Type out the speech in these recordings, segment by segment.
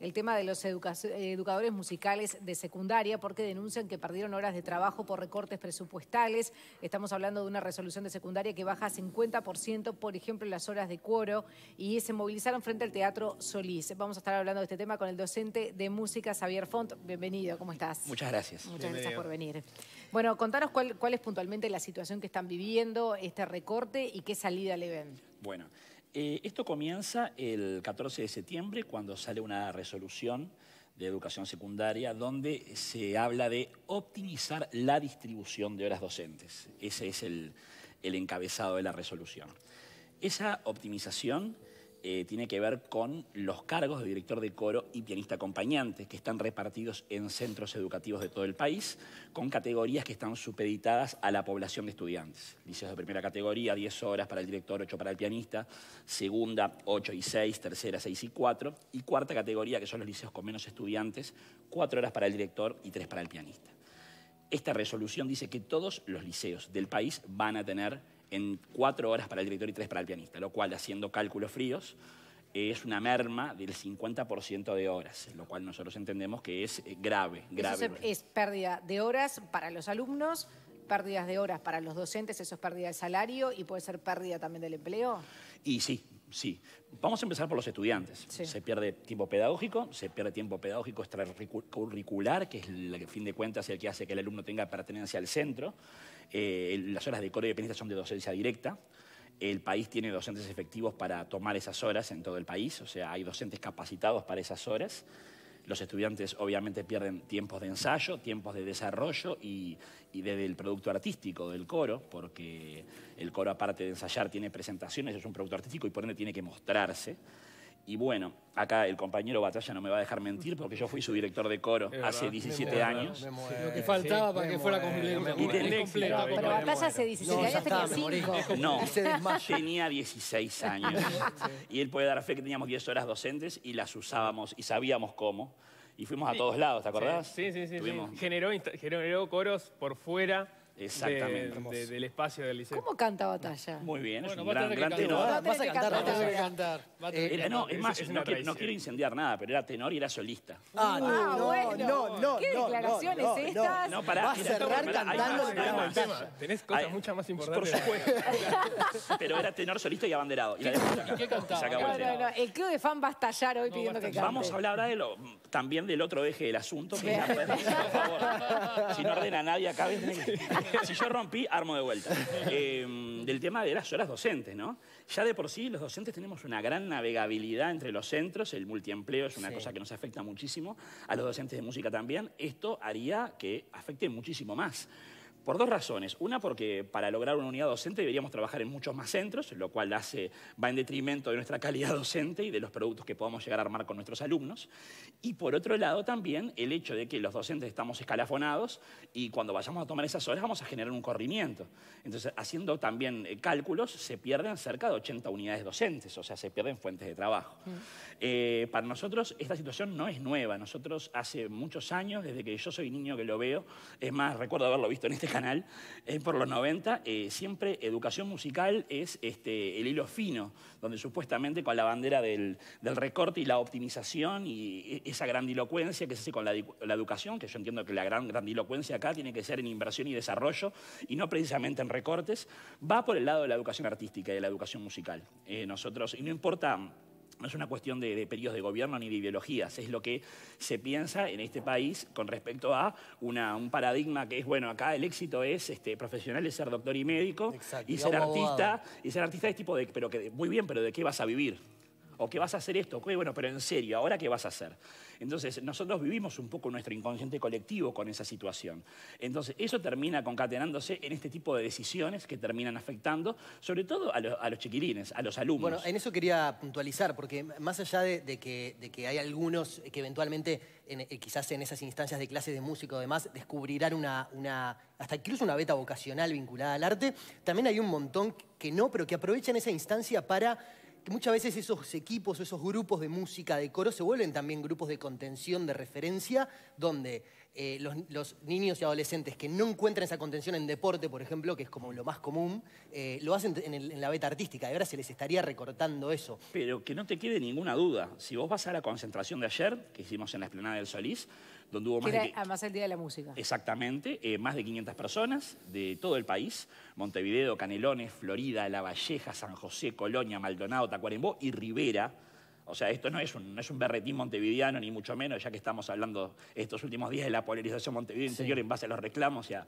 el tema de los educadores musicales de secundaria porque denuncian que perdieron horas de trabajo por recortes presupuestales. Estamos hablando de una resolución de secundaria que baja a 50%, por ejemplo, las horas de cuoro, y se movilizaron frente al Teatro Solís. Vamos a estar hablando de este tema con el docente de música, Xavier Font. Bienvenido, ¿cómo estás? Muchas gracias. Muchas gracias por venir. Bueno, contanos cuál, cuál es puntualmente la situación que están viviendo, este recorte y qué salida le ven. Bueno. Eh, esto comienza el 14 de septiembre cuando sale una resolución de educación secundaria donde se habla de optimizar la distribución de horas docentes. Ese es el, el encabezado de la resolución. Esa optimización eh, tiene que ver con los cargos de director de coro y pianista acompañante, que están repartidos en centros educativos de todo el país, con categorías que están supeditadas a la población de estudiantes. Liceos de primera categoría, 10 horas para el director, 8 para el pianista, segunda, 8 y 6, tercera, 6 y 4, y cuarta categoría, que son los liceos con menos estudiantes, 4 horas para el director y 3 para el pianista. Esta resolución dice que todos los liceos del país van a tener en cuatro horas para el director y tres para el pianista, lo cual, haciendo cálculos fríos, es una merma del 50% de horas, lo cual nosotros entendemos que es eh, grave. grave. es pérdida de horas para los alumnos, pérdidas de horas para los docentes, eso es pérdida de salario y puede ser pérdida también del empleo. Y sí, sí. Vamos a empezar por los estudiantes. Se pierde tiempo pedagógico, se pierde tiempo pedagógico extracurricular, que es el fin de cuentas el que hace que el alumno tenga pertenencia al centro. Eh, las horas de coro y son de docencia directa. El país tiene docentes efectivos para tomar esas horas en todo el país, o sea, hay docentes capacitados para esas horas. Los estudiantes obviamente pierden tiempos de ensayo, tiempos de desarrollo y, y del producto artístico del coro, porque el coro aparte de ensayar tiene presentaciones, es un producto artístico y por ende tiene que mostrarse. Y bueno, acá el compañero Batalla no me va a dejar mentir porque yo fui su director de coro hace 17 años. Lo que faltaba para que fuera completo. Pero Batalla hace 17 años tenía 5. No, tenía 16 años. Y él puede dar fe que teníamos 10 horas docentes y las usábamos y sabíamos cómo. Y fuimos a todos lados, ¿te acordás? Sí, sí, sí. Generó, generó coros por fuera Exactamente. del espacio del liceo. ¿Cómo canta Batalla? Muy bien, es un gran, tenor. cantar, no, es más, no, quiero, incendiar nada, pero era tenor y era solista. Ah, ah no, bueno. ¿Qué declaraciones estas? No, para Va a cerrar cantando el tema. Tenés cosas mucho más Por supuesto. pero era tenor solista y abanderado. Y la qué cantaba? el El club de fan va a estallar hoy pidiendo que cante. Vamos a hablar ahora de lo también del otro eje del asunto. Que ya, Si no ordena nadie acá, si yo rompí, armo de vuelta. Em, del tema de las horas docentes, ¿no? Ya de por sí los docentes tenemos una gran navegabilidad entre los centros, el multiempleo es una cosa que nos afecta muchísimo, a los docentes de música también, esto haría que afecte muchísimo más. Por dos razones. Una, porque para lograr una unidad docente deberíamos trabajar en muchos más centros, lo cual hace, va en detrimento de nuestra calidad docente y de los productos que podamos llegar a armar con nuestros alumnos. Y por otro lado, también el hecho de que los docentes estamos escalafonados y cuando vayamos a tomar esas horas vamos a generar un corrimiento. Entonces, haciendo también eh, cálculos, se pierden cerca de 80 unidades docentes, o sea, se pierden fuentes de trabajo. Mm. Eh, para nosotros, esta situación no es nueva. Nosotros hace muchos años, desde que yo soy niño que lo veo, es más, recuerdo haberlo visto en este canal, por los 90, eh, siempre educación musical es este, el hilo fino, donde supuestamente con la bandera del, recorte y la optimización y e, esa grandilocuencia que se hace con la, educación, que yo entiendo que la gran grandilocuencia acá tiene que ser en inversión y desarrollo y no precisamente en recortes, va por el lado de la educación artística y de la educación musical. Eh, nosotros, y no importa no es una cuestión de, periodos de gobierno ni de ideologías, es lo que se piensa en este país con respecto a un paradigma que es, bueno, acá el éxito es este, profesional, es ser doctor y médico, y ser artista, y ser artista es tipo de, pero que, muy bien, pero ¿de qué vas a vivir? o que vas a hacer esto, bueno, pero en serio, ¿ahora qué vas a hacer? Entonces, nosotros vivimos un poco nuestro inconsciente colectivo con esa situación. Entonces, eso termina concatenándose en este tipo de decisiones que terminan afectando, sobre todo a, los chiquilines, a los alumnos. Bueno, en eso quería puntualizar, porque más allá de, que, hay algunos que eventualmente, eh, quizás en esas instancias de clases de música o demás, descubrirán una, hasta incluso una beta vocacional vinculada al arte, también hay un montón que no, pero que aprovechan esa instancia para muchas veces esos equipos, esos grupos de música, de coro, se vuelven también grupos de contención, de referencia, donde eh, los, niños y adolescentes que no encuentran esa contención en deporte, por ejemplo, que es como lo más común, eh, lo hacen en, la beta artística. De verdad se les estaría recortando eso. Pero que no te quede ninguna duda. Si vos vas a la concentración de ayer, que hicimos en la explanada del Solís, donde hubo más Además el Día de la Música. Exactamente, eh, más de 500 personas de todo el país, Montevideo, Canelones, Florida, La Valleja, San José, Colonia, Maldonado, Tacuarembó y Rivera. O sea, esto no es un, no es un berretín montevideano, ni mucho menos, ya que estamos hablando estos últimos días de la polarización Montevideo señor en base a los reclamos y a...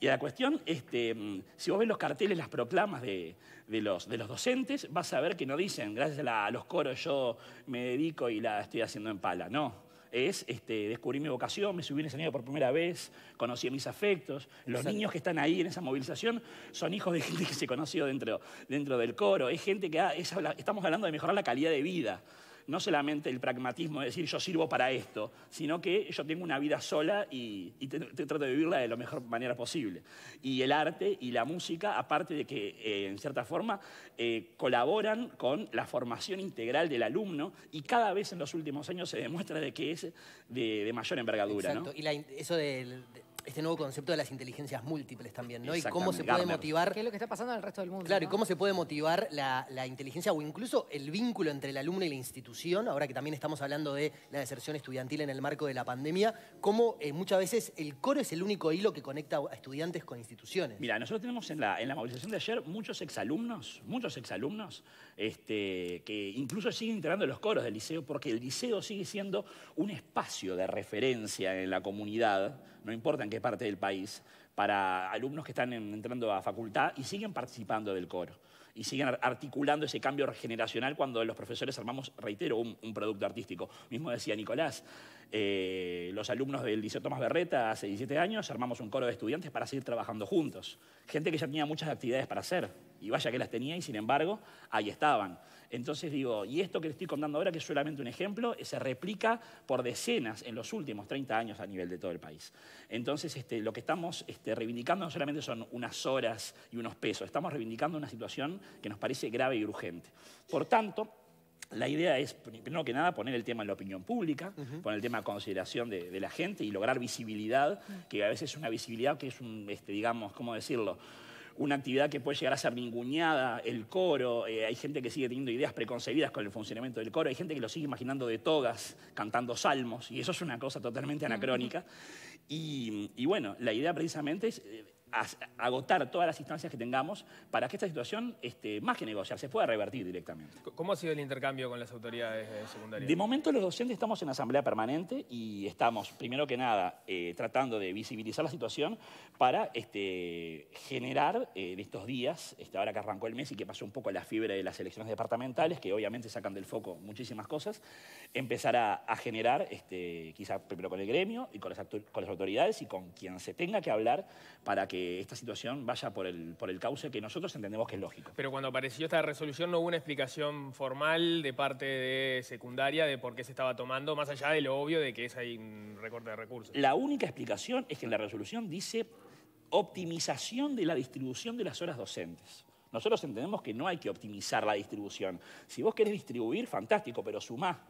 la cuestión, este, mm, si vos ves los carteles, las proclamas de, los, de los docentes, vas a ver que no dicen, gracias a, los coros yo me dedico y la estoy haciendo en pala. No, es este, descubrir mi vocación, me subí en escenario por primera vez, conocí mis afectos. Los niños que están ahí en esa movilización son hijos de gente que se conoció dentro, dentro del coro. Es gente que estamos hablando de mejorar la calidad de vida no solamente el pragmatismo de decir yo sirvo para esto, sino que yo tengo una vida sola y, trato de vivirla de la mejor manera posible. Y el arte y la música, aparte de que eh, en cierta forma eh, colaboran con la formación integral del alumno y cada vez en los últimos años se demuestra de que es de, mayor envergadura. Exacto. Y eso este nuevo concepto de las inteligencias múltiples también, ¿no? Y cómo se puede motivar... ¿Qué es lo que está pasando en el resto del mundo? Claro, y cómo se puede motivar la, inteligencia o incluso el vínculo entre el alumno y la institución, ahora que también estamos hablando de la deserción estudiantil en el marco de la pandemia, cómo eh, muchas veces el coro es el único hilo que conecta a estudiantes con instituciones. Mira, nosotros tenemos en la, movilización de ayer muchos exalumnos, muchos exalumnos, este, que incluso siguen integrando los coros del liceo, porque el liceo sigue siendo un espacio de referencia en la comunidad no importa en qué parte del país, para alumnos que están entrando a facultad y siguen participando del coro y siguen articulando ese cambio regeneracional cuando los profesores armamos, reitero, un, producto artístico. Mismo decía Nicolás, eh, los alumnos del Liceo Tomás Berreta hace 17 años armamos un coro de estudiantes para seguir trabajando juntos. Gente que ya tenía muchas actividades para hacer, y vaya que las tenía, y sin embargo, ahí estaban. Entonces digo, y esto que les estoy contando ahora, que es solamente un ejemplo, se replica por decenas en los últimos 30 años a nivel de todo el país. Entonces este, lo que estamos este, reivindicando no solamente son unas horas y unos pesos, estamos reivindicando una situación que nos parece grave y urgente. Por tanto, la idea es, primero que nada, poner el tema en la opinión pública, poner el tema a consideración de, la gente y lograr visibilidad, que a veces es una visibilidad que es un, este, digamos, ¿cómo decirlo? una actividad que puede llegar a ser ninguneada, el coro, eh, hay gente que sigue teniendo ideas preconcebidas con el funcionamiento del coro, hay gente que lo sigue imaginando de togas, cantando salmos, y eso es una cosa totalmente anacrónica. Y, y bueno, la idea precisamente es eh, agotar todas las instancias que tengamos para que esta situación, este, más que negociar, se pueda revertir directamente. ¿Cómo ha sido el intercambio con las autoridades secundarias? De momento los docentes estamos en asamblea permanente y estamos, primero que nada, eh, tratando de visibilizar la situación para este, generar eh, en estos días, esta ahora que arrancó el mes y que pasó un poco la fiebre de las elecciones departamentales, que obviamente sacan del foco muchísimas cosas, empezar a, generar, este, quizá primero con el gremio y con con las autoridades y con quien se tenga que hablar para que esta situación vaya por el, por el cauce que nosotros entendemos que es lógico. Pero cuando apareció esta resolución no hubo una explicación formal de parte de secundaria de por qué se estaba tomando, más allá de lo obvio de que es ahí un recorte de recursos. La única explicación es que en la resolución dice optimización de la distribución de las horas docentes. Nosotros entendemos que no hay que optimizar la distribución. Si vos querés distribuir, fantástico, pero sumá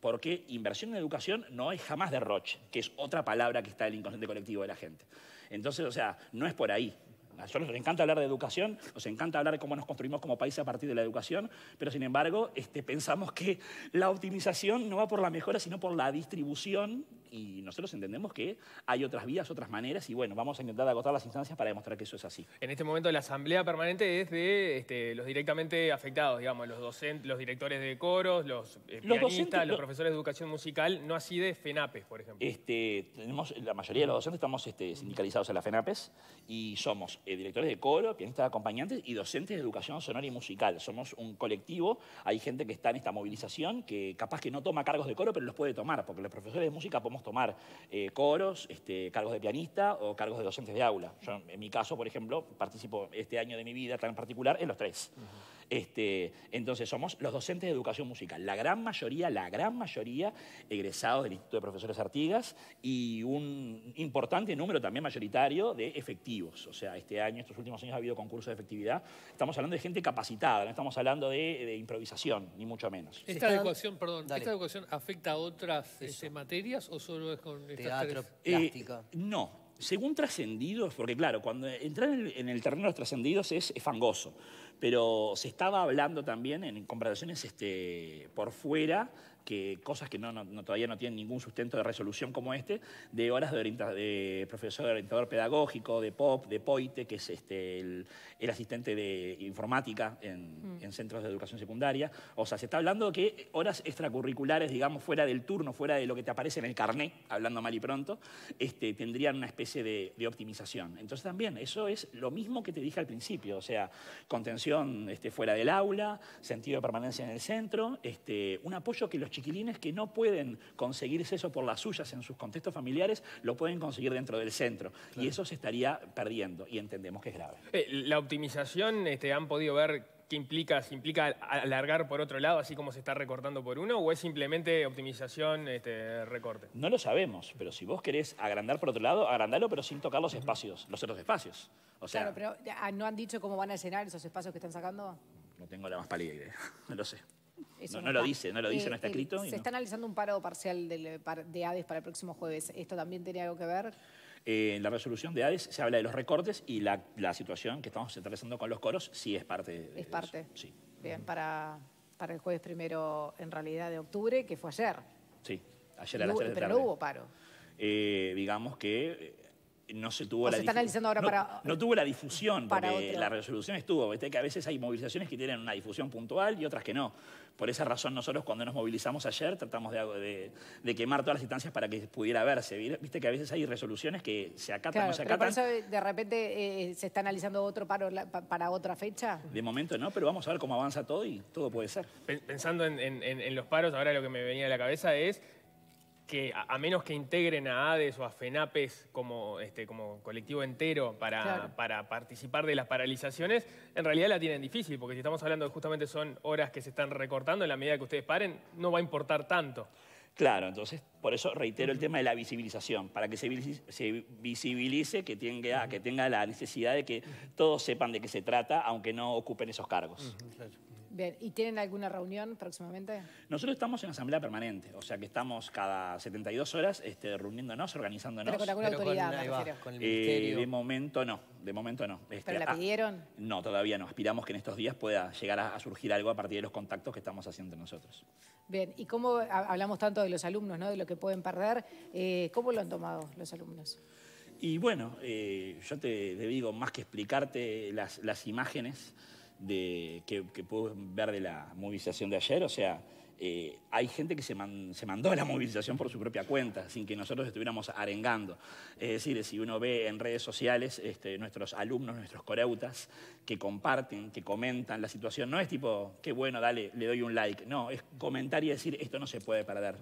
porque inversión en educación no es jamás derroche, que es otra palabra que está en el inconsciente colectivo de la gente. Entonces, o sea, no es por ahí. A nosotros nos encanta hablar de educación, nos encanta hablar de cómo nos construimos como país a partir de la educación, pero sin embargo este, pensamos que la optimización no va por la mejora, sino por la distribución y nosotros entendemos que hay otras vías otras maneras y bueno, vamos a intentar agotar las instancias para demostrar que eso es así. En este momento la asamblea permanente es de este, los directamente afectados, digamos, los docentes, los directores de coros, los, eh, pianistas, los, profesores de educación musical, no así de FENAPES, por ejemplo. Este, tenemos, la mayoría de los docentes estamos este, sindicalizados en la FENAPES y somos eh, directores de coro, pianistas acompañantes y docentes de educación sonora y musical. Somos un colectivo, hay gente que está en esta movilización que capaz que no toma cargos de coro, pero los puede tomar, porque los profesores de música podemos tomar eh, coros, este, cargos de pianista o cargos de docentes de aula. Yo, en mi caso, por ejemplo, participo este año de mi vida tan particular en los tres. Este, entonces somos los docentes de educación musical, la gran mayoría, la gran mayoría egresados del Instituto de Profesores Artigas y un importante número también mayoritario de efectivos. O sea, este año, estos últimos años ha habido concursos de efectividad. Estamos hablando de gente capacitada, no estamos hablando de, improvisación, ni mucho menos. ¿Esta educación, afecta a otras este, materias o solo es con... Teatro, eh, plástico... no, según trascendidos, porque claro, cuando entrar en el, terreno de los trascendidos es, fangoso, pero se estaba hablando también en conversaciones este, por fuera cosas que todavía no tienen ningún sustento de resolución como este, de horas de, de profesor de orientador pedagógico, de POP, de POITE, que es este, el, asistente de informática mm. en, centros de educación secundaria. O sea, se está hablando que horas extracurriculares, digamos, fuera del turno, fuera de lo que te aparece en el carné, hablando mal y pronto, este, tendrían una especie de, optimización. Entonces también, eso es lo mismo que te dije al principio, o sea, contención este, fuera del aula, sentido de permanencia en el centro, un apoyo que los chiquilines que no pueden conseguirse eso por las suyas en sus contextos familiares, lo pueden conseguir dentro del centro. Y eso se estaría perdiendo y entendemos que es grave. Eh, la optimización, este, han podido ver ¿Qué implica? ¿Se implica alargar por otro lado, así como se está recortando por uno? ¿O es simplemente optimización, este, recorte? No lo sabemos, pero si vos querés agrandar por otro lado, agrandalo, pero sin tocar los espacios, los otros espacios. O sea, claro, pero ah, ¿no han dicho cómo van a llenar esos espacios que están sacando? No tengo la más pálida idea, no lo sé no, lo dice, no lo dice, no está eh, escrito. Se está analizando un paro parcial de, eh, de Hades para el próximo jueves. ¿Esto también tenía algo que ver? Eh, en la resolución de Hades se habla de los recortes y la, situación que estamos atravesando con los coros sí es parte de Es parte. Sí. Bien, para, para el jueves primero, en realidad, de octubre, que fue ayer. Sí, ayer a las de Pero no hubo paro. digamos que no se tuvo la no, tuvo la difusión la resolución estuvo ¿viste? que a veces hay movilizaciones que tienen una difusión puntual y otras que no por esa razón nosotros cuando nos movilizamos ayer tratamos de, quemar todas las instancias para que pudiera verse viste que a veces hay resoluciones que se acatan o no se acatan eh, de repente eh, eh, se está analizando otro paro para otra fecha de momento no pero vamos a ver cómo avanza todo y todo puede ser pensando en, en los paros ahora lo que me venía a la cabeza es que a, menos que integren a ADES o a FENAPES como, este, como colectivo entero para, participar de las paralizaciones, en realidad la tienen difícil, porque si estamos hablando de justamente son horas que se están recortando, en la medida que ustedes paren, no va a importar tanto. Claro, entonces por eso reitero el tema de la visibilización, para que se visibilice, que, tenga, que ah, tenga la necesidad de que todos sepan de qué se trata, aunque no ocupen esos cargos. Bien, ¿y tienen alguna reunión próximamente? Nosotros estamos en asamblea permanente, o sea que estamos cada 72 horas este, reuniéndonos, organizándonos. Pero con alguna autoridad, eh, de momento no, de momento no. ¿Pero este, la ah, pidieron? no, todavía no. Aspiramos que en estos días pueda llegar a, surgir algo a partir de los contactos que estamos haciendo nosotros. Bien, ¿y cómo hablamos tanto de los alumnos, de lo que pueden perder? Eh, ¿Cómo lo han tomado los alumnos? Y bueno, eh, yo te, debo digo, más que explicarte las imágenes de, que, que puedo ver de la movilización de ayer. O sea, eh, hay gente que se, mandó a la movilización por su propia cuenta, sin que nosotros estuviéramos arengando. Es decir, si uno ve en redes sociales este, nuestros alumnos, nuestros coreutas, que comparten, que comentan la situación, no es tipo, qué bueno, dale, le doy un like. No, es comentar y decir, esto no se puede perder.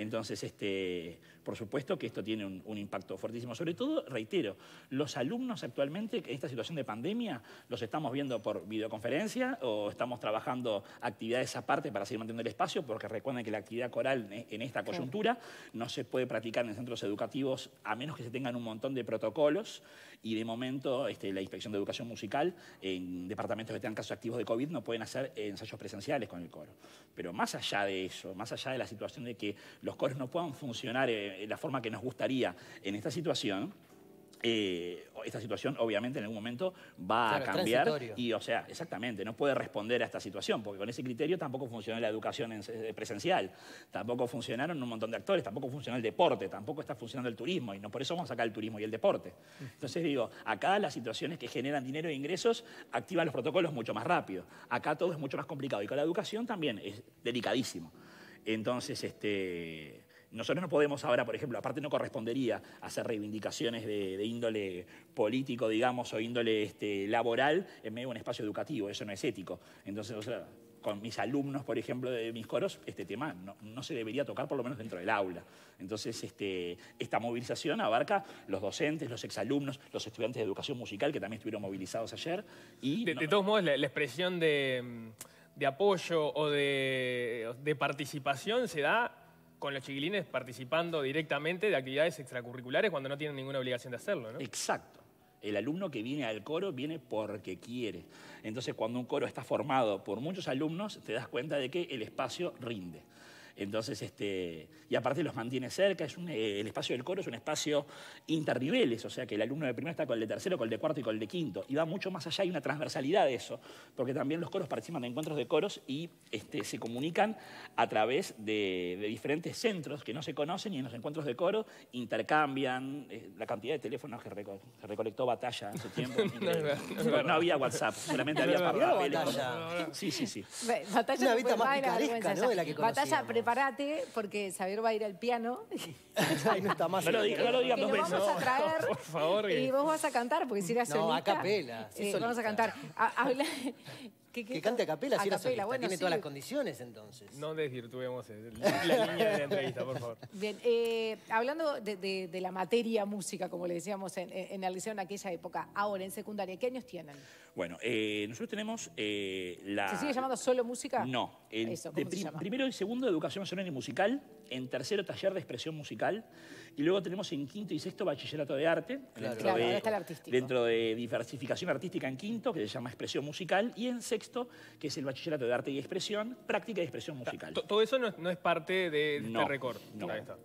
Entonces, este, por supuesto que esto tiene un, impacto fortísimo. Sobre todo, reitero, los alumnos actualmente en esta situación de pandemia los estamos viendo por videoconferencia o estamos trabajando actividades aparte para seguir manteniendo el espacio, porque recuerden que la actividad coral en esta coyuntura no se puede practicar en centros educativos a menos que se tengan un montón de protocolos y de momento este, la Inspección de Educación Musical en departamentos que tengan casos activos de COVID no pueden hacer ensayos presenciales con el coro. Pero más allá de eso, más allá de la situación de que los cores no puedan funcionar de eh, eh, la forma que nos gustaría en esta situación, eh, esta situación obviamente en algún momento va a cambiar y o sea, exactamente, no puede responder a esta situación, porque con ese criterio tampoco funcionó la educación presencial, tampoco funcionaron un montón de actores, tampoco funcionó el deporte, tampoco está funcionando el turismo y no por eso vamos a sacar el turismo y el deporte. Entonces digo, acá las situaciones que generan dinero e ingresos activan los protocolos mucho más rápido, acá todo es mucho más complicado y con la educación también es delicadísimo. Entonces, este, nosotros no podemos ahora, por ejemplo, aparte no correspondería hacer reivindicaciones de, índole político, digamos, o índole este, laboral en medio de un espacio educativo, eso no es ético. Entonces, o sea, con mis alumnos, por ejemplo, de mis coros, este tema no, se debería tocar, por lo menos dentro del aula. Entonces, este, esta movilización abarca los docentes, los exalumnos, los estudiantes de educación musical, que también estuvieron movilizados ayer. de, todos modos, la expresión de mm, de apoyo o de, participación se da con los chiquilines participando directamente de actividades extracurriculares cuando no tienen ninguna obligación de hacerlo, ¿no? Exacto. El alumno que viene al coro viene porque quiere. Entonces, cuando un coro está formado por muchos alumnos, te das cuenta de que el espacio rinde. Entonces, este, y aparte los mantiene cerca, es eh, el espacio del coro es un espacio interniveles, o sea que el alumno de primero está con el de tercero, con el de cuarto y con el de quinto, y va mucho más allá, hay una transversalidad de eso, porque también los coros participan de encuentros de coros y este, se comunican a través de, diferentes centros que no se conocen y en los encuentros de coro intercambian eh, la cantidad de teléfonos que, recolectó Batalla en su tiempo. no, había WhatsApp, solamente había Batalla. Sí, sí, sí. Batalla más la que prepárate porque Xavier va a ir al piano. no está más. No lo digas no lo digas. vamos a traer. por favor. Y vos vas a cantar, porque si era solista. No, a capela. Eh, sí, vamos a cantar. Habla, ah, ah, que cante a capela, si era solista. Bueno, Tiene todas las condiciones, entonces. No desvirtuemos la, línea de la entrevista, por favor. Bien, eh, hablando de, la materia música, como le decíamos en, en el liceo en aquella época, ahora en secundaria, ¿qué años tienen? Bueno, eh, nosotros tenemos eh, la... ¿Se sigue llamando solo música? No. Eso, ¿cómo Primero y segundo, educación sonora y musical. En tercero, taller de expresión musical. Y luego tenemos en quinto y sexto bachillerato de arte. Claro. dentro, de, dentro de diversificación artística en quinto, que se llama expresión musical. Y en sexto, que es el bachillerato de arte y expresión, práctica y expresión musical. Todo eso no es, parte de este no,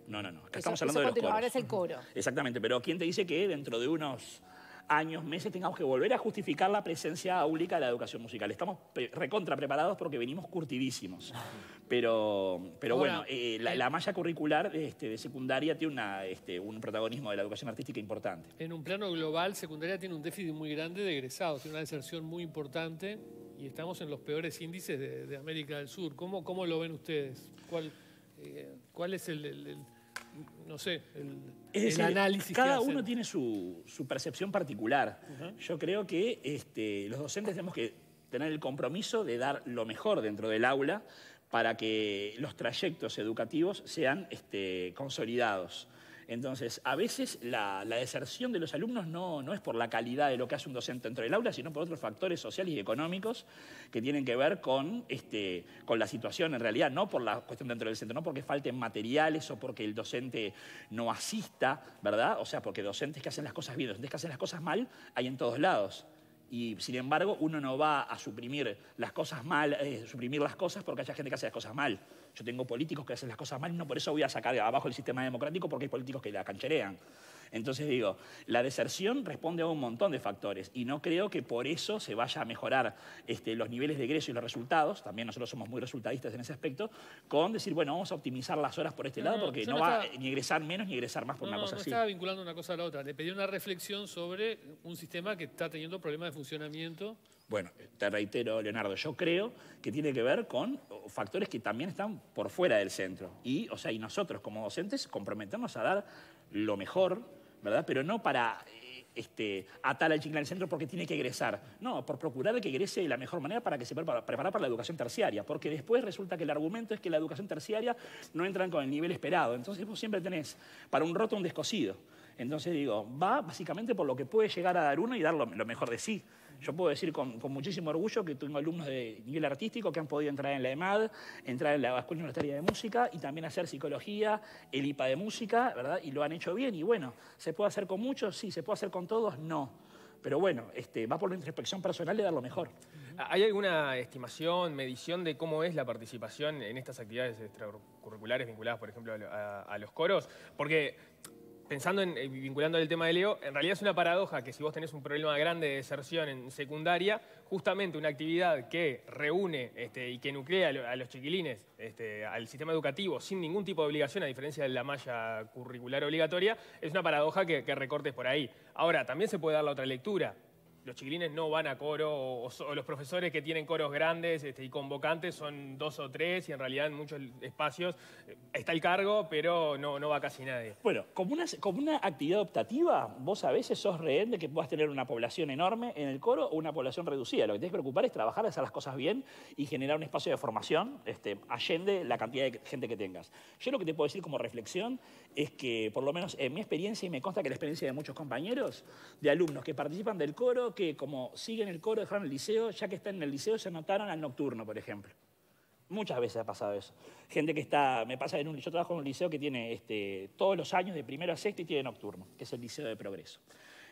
No, no, estamos hablando de es el coro. Exactamente, pero ¿quién te dice que dentro de unos años, meses, tengamos que volver a justificar la presencia única de la educación musical. Estamos recontra preparados porque venimos curtidísimos. Pero, pero bueno, eh, la, malla curricular este, de secundaria tiene este, un protagonismo de la educación artística importante. En un plano global, secundaria tiene un déficit muy grande de egresados, tiene una deserción muy importante y estamos en los peores índices de, América del Sur. ¿Cómo, ¿Cómo, lo ven ustedes? ¿Cuál, eh, cuál es el no sé, el, análisis. Cada uno tiene su, percepción particular. Yo creo que este, los docentes tenemos que tener el compromiso de dar lo mejor dentro del aula para que los trayectos educativos sean este, consolidados. Entonces, a veces la, deserción de los alumnos no, es por la calidad de lo que hace un docente dentro del aula, sino por otros factores sociales y económicos que tienen que ver con, este, con la situación en realidad, no por la cuestión dentro del centro, no porque falten materiales o porque el docente no asista, ¿verdad? O sea, porque docentes que hacen las cosas bien, docentes que hacen las cosas mal, hay en todos lados. Y sin embargo, uno no va a suprimir las cosas mal, eh, suprimir las cosas porque haya gente que hace las cosas mal. Yo tengo políticos que hacen las cosas mal y no por eso voy a sacar de abajo el sistema democrático porque hay políticos que la cancherean. Entonces digo, la deserción responde a un montón de factores y no creo que por eso se vaya a mejorar este, los niveles de egreso y los resultados, también nosotros somos muy resultadistas en ese aspecto, con decir, bueno, vamos a optimizar las horas por este lado porque no, va ni egresar menos ni egresar más por una cosa así. estaba vinculando una cosa a la otra, le pedí una reflexión sobre un sistema que está teniendo problemas de funcionamiento bueno, te reitero, Leonardo, yo creo que tiene que ver con factores que también están por fuera del centro. Y, o sea, y nosotros como docentes comprometemos a dar lo mejor, ¿verdad? Pero no para eh, este, atar al chicle al centro porque tiene que egresar. No, por procurar que egrese de la mejor manera para que se prepara, preparar para la educación terciaria. Porque después resulta que el argumento es que la educación terciaria no entran con el nivel esperado. Entonces vos siempre tenés para un roto un descosido. Entonces digo, va básicamente por lo que puede llegar a dar uno y dar lo, mejor de sí. Yo puedo decir con, muchísimo orgullo que tengo alumnos de nivel artístico que han podido entrar en la EMAD, entrar en la Escuela Universitaria de Música y también hacer psicología, el IPA de música, ¿verdad? Y lo han hecho bien y bueno, ¿se puede hacer con muchos? Sí, ¿se puede hacer con todos? No. Pero bueno, este, va por la introspección personal de dar lo mejor. ¿Hay alguna estimación, medición de cómo es la participación en estas actividades extracurriculares vinculadas, por ejemplo, a los coros? Porque pensando en, eh, vinculando el tema de Leo, en realidad es una paradoja que si vos tenés un problema grande de deserción en secundaria, justamente una actividad que reúne este, y que nuclea a los chiquilines este, al sistema educativo sin ningún tipo de obligación, a diferencia de la malla curricular obligatoria, es una paradoja que, que recortes por ahí. Ahora, también se puede dar la otra lectura los chiquilines no van a coro, o, los profesores que tienen coros grandes este, y convocantes son dos o tres, y en realidad en muchos espacios eh, está el cargo, pero no, no va casi nadie. Bueno, como una, como una actividad optativa, vos a veces sos rehén de que puedas tener una población enorme en el coro o una población reducida. Lo que tienes que preocupar es trabajar, hacer las cosas bien y generar un espacio de formación, este, allende la cantidad de gente que tengas. Yo lo que te puedo decir como reflexión es que, por lo menos en mi experiencia, y me consta que la experiencia de muchos compañeros, de alumnos que participan del coro, que como siguen el coro, dejaron el liceo, ya que están en el liceo se anotaron al nocturno, por ejemplo. Muchas veces ha pasado eso. Gente que está, me pasa en un, yo trabajo en un liceo que tiene este, todos los años de primero a sexto y tiene nocturno, que es el liceo de progreso.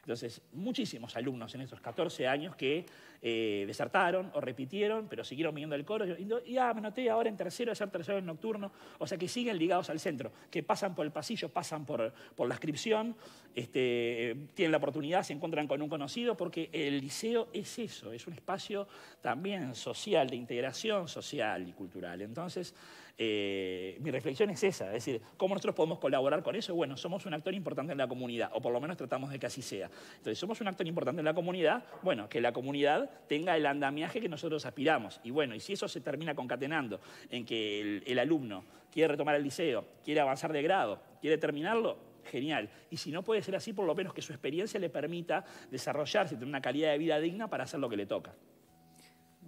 Entonces, muchísimos alumnos en esos 14 años que eh, desertaron o repitieron, pero siguieron viniendo el coro. Y ah, me noté ahora en tercero, de ser tercero en nocturno. O sea, que siguen ligados al centro, que pasan por el pasillo, pasan por, la inscripción, este, tienen la oportunidad, se encuentran con un conocido, porque el liceo es eso, es un espacio también social, de integración social y cultural. Entonces, eh, mi reflexión es esa, es decir, ¿cómo nosotros podemos colaborar con eso? Bueno, somos un actor importante en la comunidad, o por lo menos tratamos de que así sea. Entonces, somos un actor importante en la comunidad, bueno, que la comunidad tenga el andamiaje que nosotros aspiramos. Y bueno, y si eso se termina concatenando en que el, el alumno quiere retomar el liceo, quiere avanzar de grado, quiere terminarlo, genial. Y si no puede ser así, por lo menos que su experiencia le permita desarrollarse, tener una calidad de vida digna para hacer lo que le toca.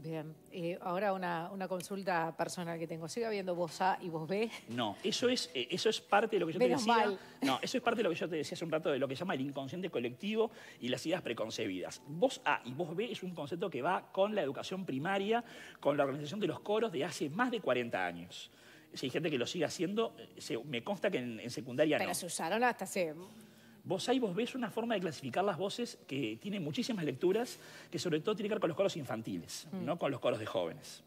Bien, eh, ahora una, consulta personal que tengo. ¿Sigue habiendo voz A y voz B? No, eso es, eh, eso es parte de lo que yo te decía. No, eso es parte de lo que yo te decía hace un rato de lo que se llama el inconsciente colectivo y las ideas preconcebidas. Voz A y voz B es un concepto que va con la educación primaria, con la organización de los coros de hace más de 40 años. Si hay gente que lo sigue haciendo, eh, me consta que en, secundaria no. Pero se usaron hasta hace Vos ahí vos ves una forma de clasificar las voces que tiene muchísimas lecturas, que sobre todo tiene que ver con los coros infantiles, mm. no con los coros de jóvenes.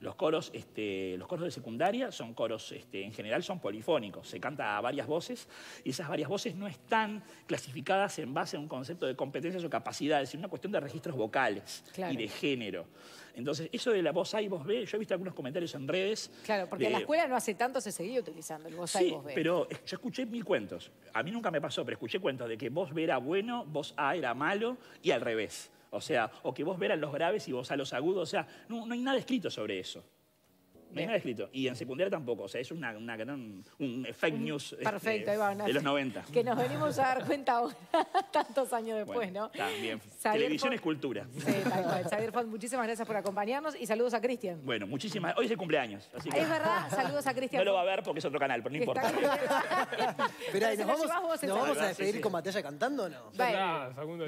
Los coros, este, los coros de secundaria son coros, este, en general son polifónicos, se canta a varias voces y esas varias voces no están clasificadas en base a un concepto de competencias o capacidades, sino una cuestión de registros vocales y de género. Entonces, eso de la voz A y voz B, yo he visto algunos comentarios en redes. Claro, porque en la escuela no hace tanto se seguía utilizando el voz A y voz B. Sí, pero yo escuché mil cuentos. A mí nunca me pasó, pero escuché cuentos de que voz B era bueno, voz A era malo y al revés. O sea, o que vos veras los graves y vos a los agudos. O sea, no, hay nada escrito sobre eso. No hay nada escrito. Y en secundaria tampoco. O sea, es una, un, fake news este, Perfecto, de los 90. Que nos venimos a dar cuenta ahora, tantos años después, ¿no? También. Televisión es cultura. Sí, tal cual. Xavier muchísimas gracias por acompañarnos y saludos a Cristian. Bueno, muchísimas. Hoy es el cumpleaños. Así que... Es verdad, saludos a Cristian. No lo va a ver porque es otro canal, pero no importa. Pero ¿nos vamos, ¿nos vamos a despedir con Batalla cantando o no? Vale. no, segundo,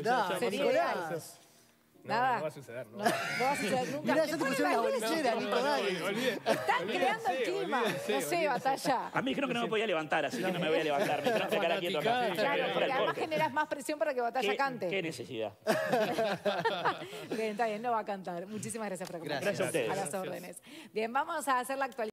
Nada. No, no va a suceder, no. No, va a suceder nunca. Mirá, ya te pusieron la Están creando el clima. No sé, batalla. A mí creo que no me podía levantar, así que no me voy a levantar. Me traje cara Claro, porque además generas más presión para que batalla cante. Qué necesidad. Bien, está bien, no va a cantar. Muchísimas gracias por acompañarnos. Gracias a ustedes. A las órdenes. Bien, vamos a hacer la actualización.